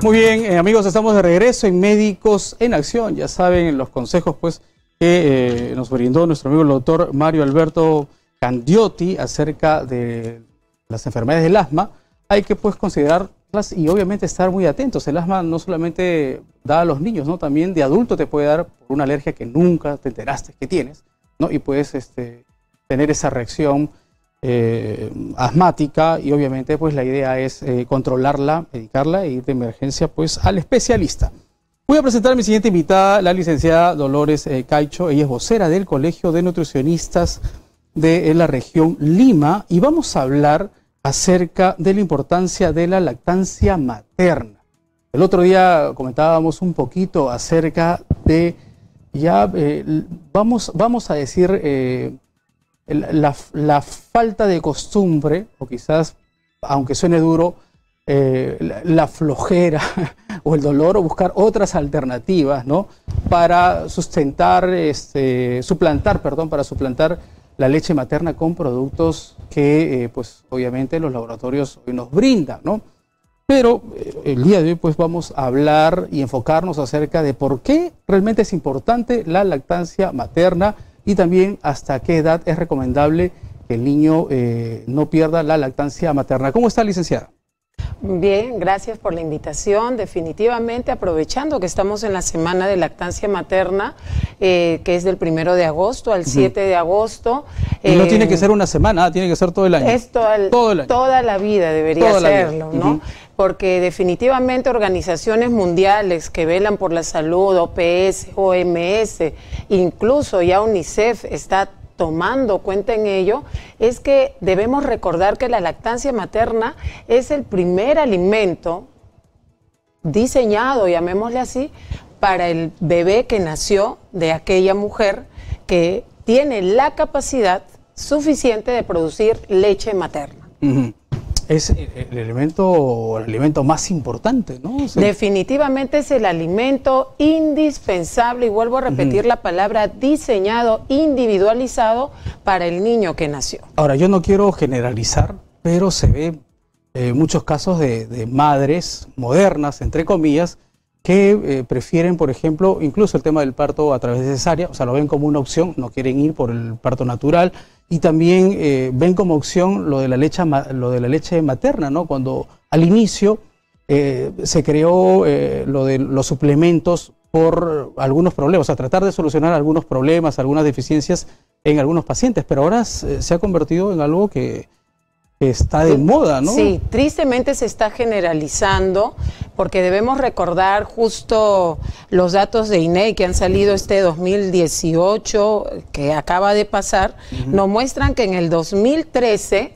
Muy bien, eh, amigos, estamos de regreso en Médicos en Acción. Ya saben los consejos pues que eh, nos brindó nuestro amigo el doctor Mario Alberto Candiotti acerca de las enfermedades del asma. Hay que pues considerarlas y obviamente estar muy atentos. El asma no solamente da a los niños, ¿no? También de adulto te puede dar por una alergia que nunca te enteraste que tienes, ¿no? Y puedes este, tener esa reacción eh, asmática y obviamente pues la idea es eh, controlarla, medicarla e ir de emergencia pues al especialista. Voy a presentar a mi siguiente invitada, la licenciada Dolores eh, Caicho. Ella es vocera del Colegio de Nutricionistas de la región Lima y vamos a hablar acerca de la importancia de la lactancia materna. El otro día comentábamos un poquito acerca de, ya vamos, vamos a decir, la, falta de costumbre, o quizás, aunque suene duro, eh, la, flojera o el dolor o buscar otras alternativas, ¿no? Para sustentar, este, suplantar, perdón, para suplantar la leche materna con productos que, eh, pues, obviamente los laboratorios hoy nos brindan, ¿no? Pero eh, el día de hoy, pues, vamos a hablar y enfocarnos acerca de por qué realmente es importante la lactancia materna y también hasta qué edad es recomendable que el niño eh, no pierda la lactancia materna. ¿Cómo está, licenciada? Bien, gracias por la invitación. Definitivamente, aprovechando que estamos en la semana de lactancia materna, eh, que es del primero de agosto al 7 de agosto. no eh, tiene que ser una semana, tiene que ser todo el año. Es todo el, año. Toda la vida debería serlo, ¿no? porque definitivamente organizaciones mundiales que velan por la salud, OPS, OMS, incluso ya UNICEF está tomando cuenta en ello, es que debemos recordar que la lactancia materna es el primer alimento diseñado, llamémosle así, para el bebé que nació de aquella mujer que tiene la capacidad suficiente de producir leche materna es eh, el elemento, el alimento más importante, ¿no? Definitivamente es el alimento indispensable, y vuelvo a repetir la palabra, diseñado, individualizado para el niño que nació. Ahora, yo no quiero generalizar, pero se ve eh, muchos casos de, madres modernas, entre comillas, que eh, prefieren, por ejemplo, incluso el tema del parto a través de cesárea, o sea, lo ven como una opción, no quieren ir por el parto natural, y también eh, ven como opción lo de la leche, lo de la leche materna, ¿no? Cuando al inicio eh, se creó eh, lo de los suplementos por algunos problemas, o sea, tratar de solucionar algunos problemas, algunas deficiencias en algunos pacientes, pero ahora se ha convertido en algo que está de moda, ¿no? Sí, tristemente se está generalizando porque debemos recordar justo los datos de INEI e que han salido este 2018 que acaba de pasar, nos muestran que en el 2013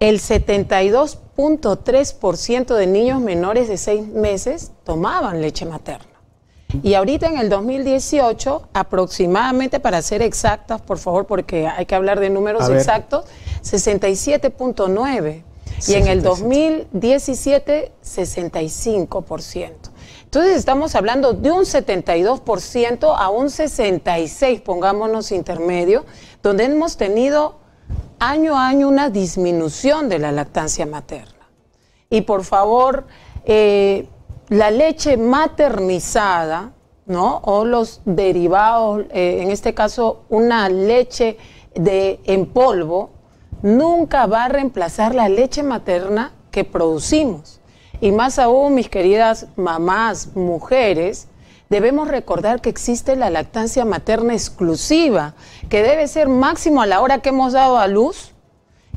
el 72.3% de niños menores de 6 meses tomaban leche materna. Y ahorita en el 2018, aproximadamente, para ser exactas, por favor, porque hay que hablar de números exactos, 67.9. Y en el 2017, 65%. Entonces estamos hablando de un 72% a un 66%, pongámonos intermedio, donde hemos tenido año a año una disminución de la lactancia materna. Y por favor, eh, la leche maternizada, ¿no? O los derivados, eh, en este caso una leche de, en polvo, nunca va a reemplazar la leche materna que producimos. Y más aún, mis queridas mamás, mujeres, debemos recordar que existe la lactancia materna exclusiva, que debe ser máximo a la hora que hemos dado a luz,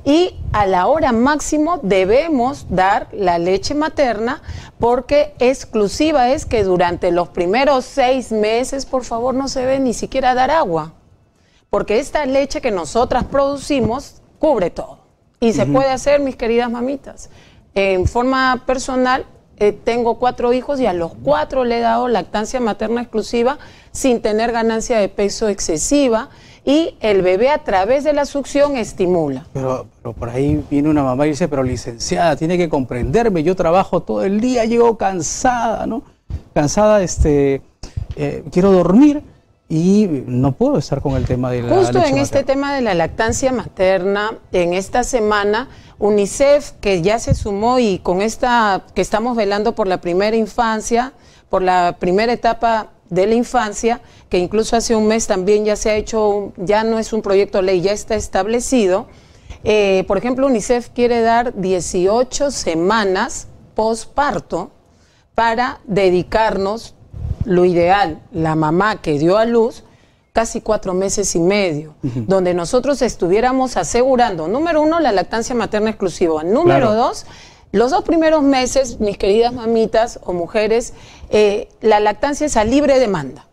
y a la hora máximo debemos dar la leche materna porque exclusiva es que durante los primeros seis meses, por favor, no se debe ni siquiera dar agua, porque esta leche que nosotras producimos cubre todo y se puede hacer, mis queridas mamitas. En forma personal, eh, tengo cuatro hijos y a los cuatro le he dado lactancia materna exclusiva sin tener ganancia de peso excesiva y el bebé a través de la succión estimula. Pero, por ahí viene una mamá y dice, pero licenciada, tiene que comprenderme, yo trabajo todo el día, llego cansada, ¿no? Cansada, este, eh, quiero dormir y no puedo estar con el tema de la Justo en este tema de la lactancia materna, en esta semana, UNICEF, que ya se sumó y con esta, que estamos velando por la primera infancia, por la primera etapa de la infancia, que incluso hace un mes también ya se ha hecho, ya no es un proyecto de ley, ya está establecido. Eh, por ejemplo, UNICEF quiere dar 18 semanas posparto para dedicarnos lo ideal, la mamá que dio a luz, casi cuatro meses y medio, donde nosotros estuviéramos asegurando, número uno, la lactancia materna exclusiva, número dos, los dos primeros meses, mis queridas mamitas o mujeres, eh, la lactancia es a libre demanda.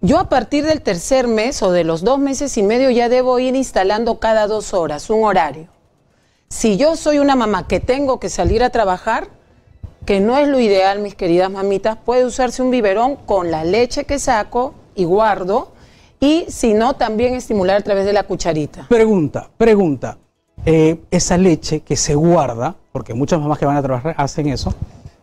Yo a partir del tercer mes o de los dos meses y medio ya debo ir instalando cada dos horas un horario. Si yo soy una mamá que tengo que salir a trabajar, que no es lo ideal, mis queridas mamitas, puede usarse un biberón con la leche que saco y guardo, y si no, también estimular a través de la cucharita. Pregunta, pregunta. Eh, esa leche que se guarda, porque muchas mamás que van a trabajar hacen eso,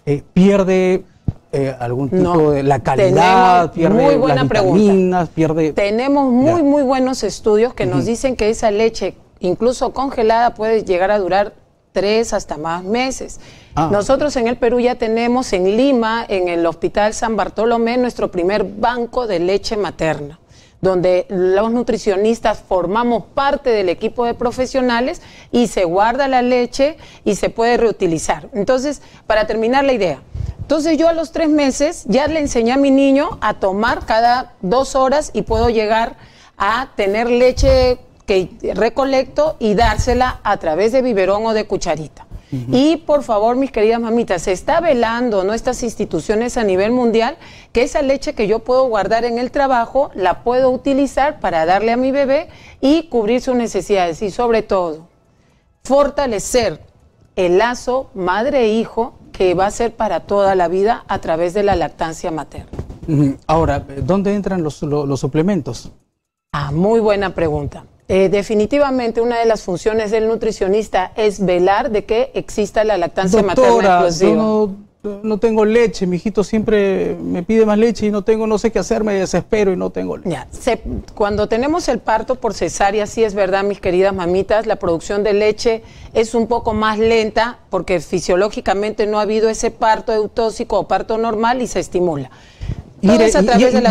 eh, pierde eh, algún tipo de la calidad, pierde las vitaminas, pierde... Tenemos muy, muy buenos estudios que nos dicen que esa leche, incluso congelada, puede llegar a durar tres hasta más meses. Ah. Nosotros en el Perú ya tenemos en Lima, en el Hospital San Bartolomé, nuestro primer banco de leche materna donde los nutricionistas formamos parte del equipo de profesionales y se guarda la leche y se puede reutilizar. Entonces, para terminar la idea, entonces yo a los tres meses ya le enseñé a mi niño a tomar cada dos horas y puedo llegar a tener leche que recolecto y dársela a través de biberón o de cucharita. Y por favor, mis queridas mamitas, se está velando nuestras instituciones a nivel mundial que esa leche que yo puedo guardar en el trabajo la puedo utilizar para darle a mi bebé y cubrir sus necesidades. Y sobre todo, fortalecer el lazo madre-hijo que va a ser para toda la vida a través de la lactancia materna. Ahora, ¿dónde entran los, los suplementos? Ah, muy buena pregunta. Eh, definitivamente una de las funciones del nutricionista es velar de que exista la lactancia materna exclusiva. Yo no, tengo leche, mi hijito siempre me pide más leche y no tengo, no sé qué hacer, me desespero y no tengo leche. cuando tenemos el parto por cesárea, sí es verdad, mis queridas mamitas, la producción de leche es un poco más lenta porque fisiológicamente no ha habido ese parto eutóxico o parto normal y se estimula. Todo a través de la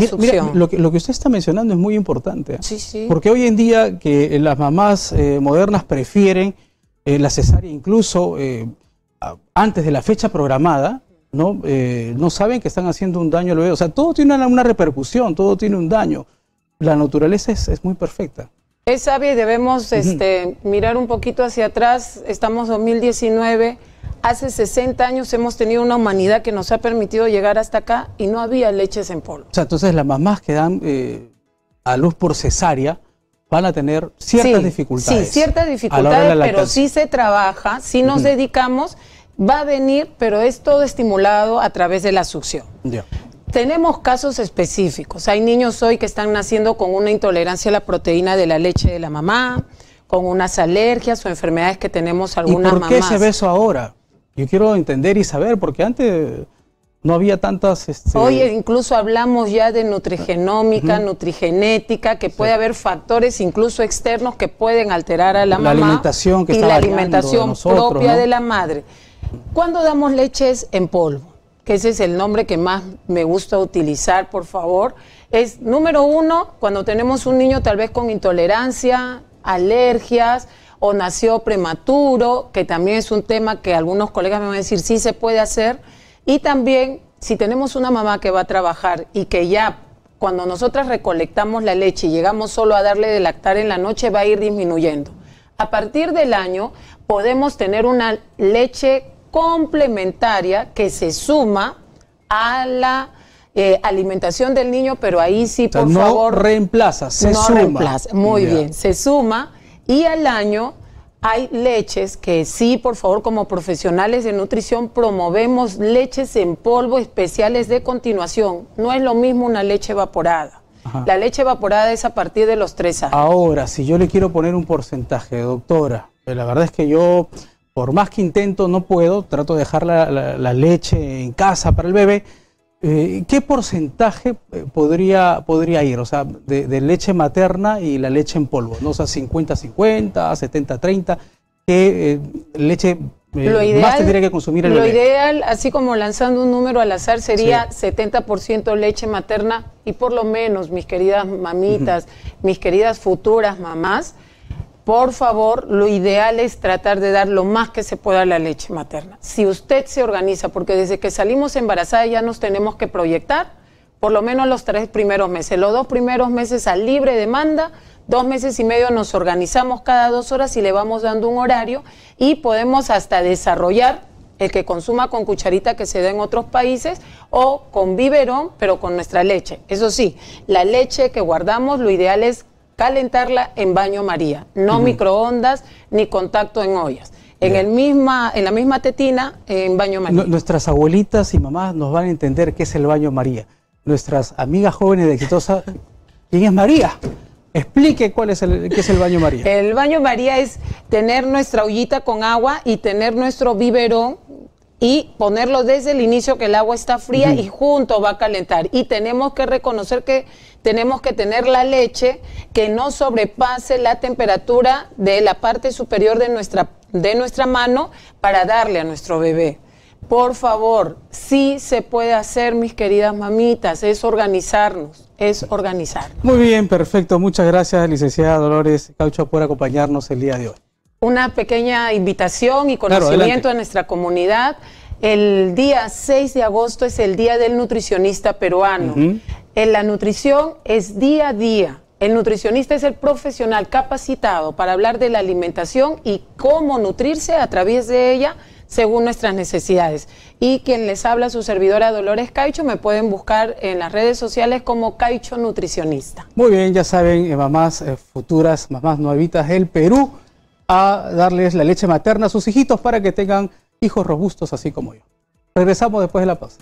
lo, que, usted está mencionando es muy importante. ¿ah? Sí, sí. Porque hoy en día que eh, las mamás eh, modernas prefieren eh, la cesárea incluso antes de la fecha programada, ¿no? no saben que están haciendo un daño al bebé. O sea, todo tiene una, una repercusión, todo tiene un daño. La naturaleza es, es muy perfecta. Es sabia y debemos este, mirar un poquito hacia atrás. Estamos 2019 Hace 60 años hemos tenido una humanidad que nos ha permitido llegar hasta acá y no había leches en polvo. O sea, entonces las mamás que dan eh, a luz por cesárea van a tener ciertas dificultades. Sí, ciertas dificultades, pero si se trabaja, si nos dedicamos, va a venir, pero es todo estimulado a través de la succión. Tenemos casos específicos. Hay niños hoy que están naciendo con una intolerancia a la proteína de la leche de la mamá, con unas alergias o enfermedades que tenemos algunas mamás. ¿Y por qué se ve eso ahora? Yo quiero entender y saber, porque antes no había tantas... Este, Hoy incluso hablamos ya de nutrigenómica, nutrigenética, que puede haber factores incluso externos que pueden alterar a la, la alimentación que y la alimentación propia de la madre. ¿Cuándo damos leches en polvo? Que ese es el nombre que más me gusta utilizar, por favor. Es número uno, cuando tenemos un niño tal vez con intolerancia, alergias, o nació prematuro, que también es un tema que algunos colegas me van a decir sí se puede hacer. Y también si tenemos una mamá que va a trabajar y que ya cuando nosotras recolectamos la leche y llegamos solo a darle de lactar en la noche, va a ir disminuyendo. A partir del año podemos tener una leche complementaria que se suma a la eh, alimentación del niño, pero ahí sí, por favor por no favor. Reemplaza, se suma. reemplaza, muy bien, se suma y al año hay leches que sí, por favor, como profesionales de nutrición promovemos leches en polvo especiales de continuación. No es lo mismo una leche evaporada. La leche evaporada es a partir de los tres años. Ahora, si yo le quiero poner un porcentaje, doctora, eh, la verdad es que yo, por más que intento, no puedo, trato de dejar la leche en casa para el bebé eh, ¿Qué porcentaje eh, podría, ir? O sea, de, leche materna y la leche en polvo, ¿no? O sea, 50-50, 70-30, ¿qué eh, leche más tendría que consumir el Lo ideal, así como lanzando un número al azar, sería 70% leche materna y por lo menos, mis queridas mamitas, mis queridas futuras mamás, por favor, lo ideal es tratar de dar lo más que se pueda a la leche materna. Si usted se organiza, porque desde que salimos embarazadas ya nos tenemos que proyectar, por lo menos los tres primeros meses, los dos primeros meses a libre demanda, dos meses y medio nos organizamos cada dos horas y le vamos dando un horario y podemos hasta desarrollar el que consuma con cucharita que se da en otros países o con biberón, pero con nuestra leche. Eso sí, la leche que guardamos, lo ideal es calentarla en baño María, no microondas ni contacto en ollas. En, el misma, en la misma tetina, en baño María. nuestras abuelitas y mamás nos van a entender qué es el baño María. Nuestras amigas jóvenes de Exitosa, ¿quién es María? Explique cuál es el, qué es el baño María. El baño María es tener nuestra ollita con agua y tener nuestro biberón y ponerlo desde el inicio que el agua está fría y junto va a calentar. Y tenemos que reconocer que tenemos que tener la leche que no sobrepase la temperatura de la parte superior de nuestra, de nuestra mano para darle a nuestro bebé. Por favor, sí se puede hacer, mis queridas mamitas, es organizarnos, es organizar. Muy bien, perfecto. Muchas gracias, licenciada Dolores Caucho, por acompañarnos el día de hoy una pequeña invitación y conocimiento a nuestra comunidad. El día 6 de agosto es el Día del Nutricionista Peruano. en la nutrición es día a día. El nutricionista es el profesional capacitado para hablar de la alimentación y cómo nutrirse a través de ella según nuestras necesidades. Y quien les habla, su servidora Dolores Caicho, me pueden buscar en las redes sociales como Caicho Nutricionista. Muy bien, ya saben, eh, mamás eh, futuras, mamás nuevitas del Perú a darles la leche materna a sus hijitos para que tengan hijos robustos así como yo. Regresamos después de la pausa.